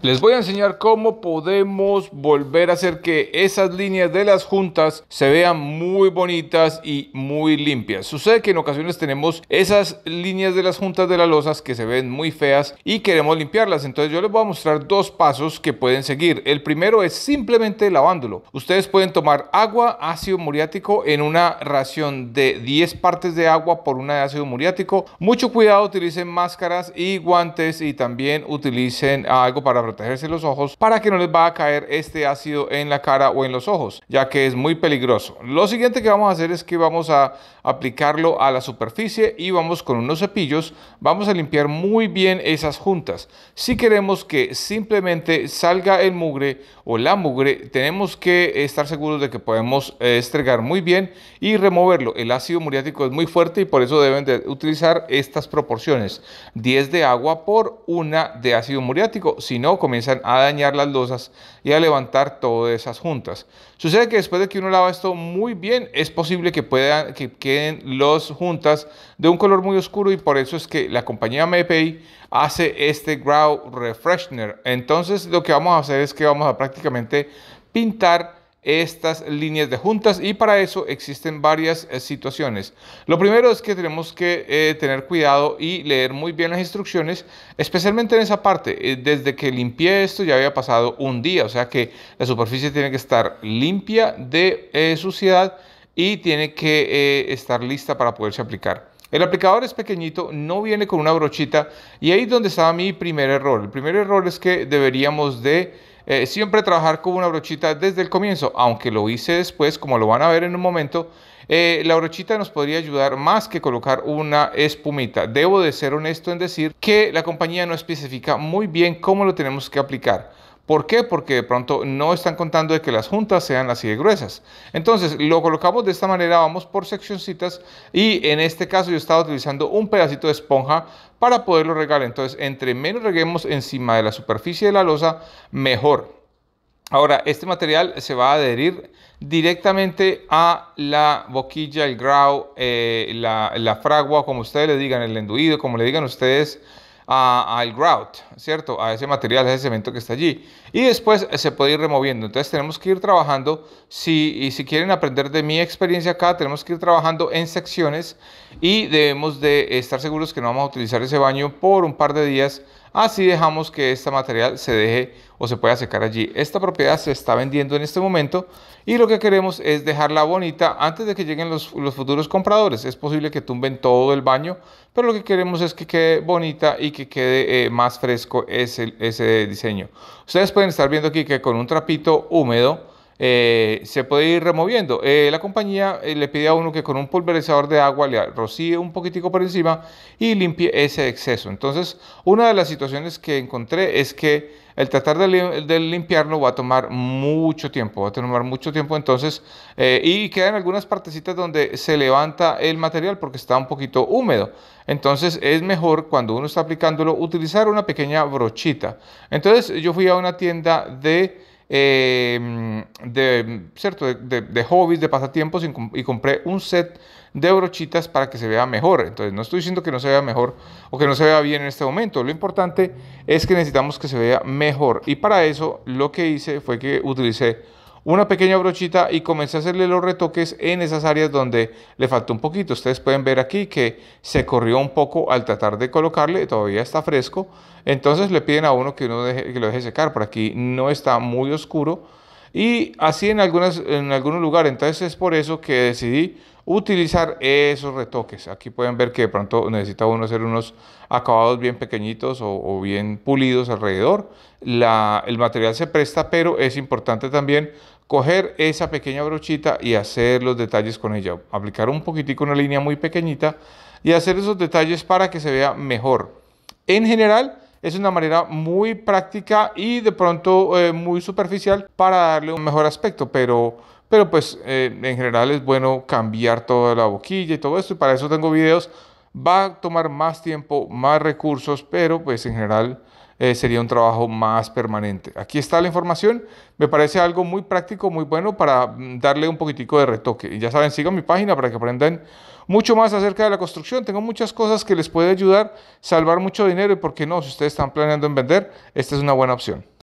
Les voy a enseñar cómo podemos volver a hacer que esas líneas de las juntas se vean muy bonitas y muy limpias. Sucede que en ocasiones tenemos esas líneas de las juntas de las losas que se ven muy feas y queremos limpiarlas. Entonces yo les voy a mostrar dos pasos que pueden seguir. El primero es simplemente lavándolo. Ustedes pueden tomar agua, ácido muriático en una ración de 10 partes de agua por una de ácido muriático. Mucho cuidado, utilicen máscaras y guantes y también utilicen algo para protegerse los ojos para que no les va a caer este ácido en la cara o en los ojos, ya que es muy peligroso. Lo siguiente que vamos a hacer es que vamos a aplicarlo a la superficie y vamos con unos cepillos, vamos a limpiar muy bien esas juntas. Si queremos que simplemente salga el mugre o la mugre, tenemos que estar seguros de que podemos eh, estregar muy bien y removerlo. El ácido muriático es muy fuerte y por eso deben de utilizar estas proporciones. 10 de agua por una de ácido muriático, si no comienzan a dañar las losas y a levantar todas esas juntas. Sucede que después de que uno lava esto muy bien, es posible que, puedan, que queden las juntas de un color muy oscuro y por eso es que la compañía Mepei hace este Grout Refreshner. Entonces lo que vamos a hacer es que vamos a prácticamente pintar estas líneas de juntas y para eso existen varias eh, situaciones. Lo primero es que tenemos que eh, tener cuidado y leer muy bien las instrucciones, especialmente en esa parte. Eh, desde que limpié esto ya había pasado un día, o sea que la superficie tiene que estar limpia de suciedad y tiene que estar lista para poderse aplicar. El aplicador es pequeñito, no viene con una brochita y ahí es donde estaba mi primer error. El primer error es que deberíamos de eh, siempre trabajar con una brochita desde el comienzo, aunque lo hice después, como lo van a ver en un momento, eh, la brochita nos podría ayudar más que colocar una espumita. Debo de ser honesto en decir que la compañía no especifica muy bien cómo lo tenemos que aplicar. ¿Por qué? Porque de pronto no están contando de que las juntas sean así de gruesas. Entonces, lo colocamos de esta manera, vamos por seccioncitas y en este caso yo estaba utilizando un pedacito de esponja para poderlo regar. Entonces, entre menos reguemos encima de la superficie de la losa, mejor. Ahora, este material se va a adherir directamente a la boquilla, el grau, eh, la, la fragua, como ustedes le digan, el enduido, como le digan ustedes, al grout, ¿cierto? A ese material, a ese cemento que está allí. Y después eh, se puede ir removiendo. Entonces tenemos que ir trabajando, si, y si quieren aprender de mi experiencia acá, tenemos que ir trabajando en secciones y debemos de estar seguros que no vamos a utilizar ese baño por un par de días Así dejamos que este material se deje o se pueda secar allí. Esta propiedad se está vendiendo en este momento y lo que queremos es dejarla bonita antes de que lleguen los, futuros compradores. Es posible que tumben todo el baño, pero lo que queremos es que quede bonita y que quede eh, más fresco ese diseño. Ustedes pueden estar viendo aquí que con un trapito húmedo, eh, se puede ir removiendo. Eh, la compañía eh, le pide a uno que con un pulverizador de agua le rocíe un poquitico por encima y limpie ese exceso. Entonces, una de las situaciones que encontré es que el tratar de, de limpiarlo va a tomar mucho tiempo, va a tomar mucho tiempo entonces y quedan algunas partecitas donde se levanta el material porque está un poquito húmedo. Entonces es mejor cuando uno está aplicándolo utilizar una pequeña brochita. Entonces yo fui a una tienda de eh, de, ¿cierto? De, hobbies, de pasatiempos y, compré un set de brochitas para que se vea mejor. Entonces no estoy diciendo que no se vea mejor o que no se vea bien en este momento. Lo importante es que necesitamos que se vea mejor. Y para eso lo que hice fue que utilicé una pequeña brochita y comencé a hacerle los retoques en esas áreas donde le faltó un poquito. Ustedes pueden ver aquí que se corrió un poco al tratar de colocarle, todavía está fresco. Entonces le piden a uno que, uno deje, lo deje secar. Por aquí no está muy oscuro y así en, algunas, en algunos lugares Entonces es por eso que decidí utilizar esos retoques. Aquí pueden ver que de pronto necesita uno hacer unos acabados bien pequeñitos o, o bien pulidos alrededor. La, el material se presta, pero es importante también coger esa pequeña brochita y hacer los detalles con ella. Aplicar un poquitico una línea muy pequeñita y hacer esos detalles para que se vea mejor. En general, es una manera muy práctica y de pronto eh, muy superficial para darle un mejor aspecto, pero, pero pues eh, en general es bueno cambiar toda la boquilla y todo esto, y para eso tengo videos. Va a tomar más tiempo, más recursos, pero pues en general eh, sería un trabajo más permanente. Aquí está la información, me parece algo muy práctico, muy bueno para mm, darle un poquitico de retoque. Y ya saben, sigan mi página para que aprendan mucho más acerca de la construcción. Tengo muchas cosas que les puede ayudar, salvar mucho dinero y, ¿por qué no? Si ustedes están planeando en vender, esta es una buena opción.